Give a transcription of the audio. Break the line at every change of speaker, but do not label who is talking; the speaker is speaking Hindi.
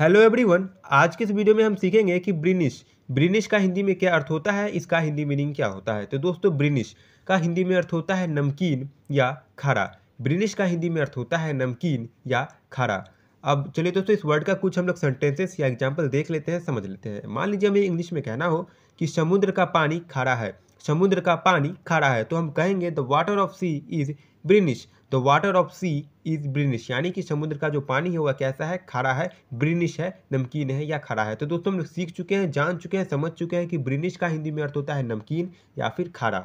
हेलो एवरीवन आज के इस वीडियो में हम सीखेंगे कि ब्रिनिश ब्रिनिश का हिंदी में क्या अर्थ होता है इसका हिंदी मीनिंग क्या होता है तो दोस्तों ब्रिनिश का हिंदी में अर्थ होता है नमकीन या खारा ब्रिनिश का हिंदी में अर्थ होता है नमकीन या खारा अब चलिए दोस्तों इस वर्ड का कुछ हम लोग सेंटेंसेस या एग्जाम्पल देख लेते हैं समझ लेते हैं मान लीजिए हमें इंग्लिश में कहना हो कि समुद्र का पानी खारा है समुद्र का पानी खारा है तो हम कहेंगे the water of sea is brinish the water of sea is brinish यानी कि समुद्र का जो पानी है वह कैसा है खारा है ब्रिनिश है नमकीन है या खारा है तो दोस्तों हम लोग सीख चुके हैं जान चुके हैं समझ चुके हैं कि ब्रिनिश का हिंदी में अर्थ होता है नमकीन या फिर खारा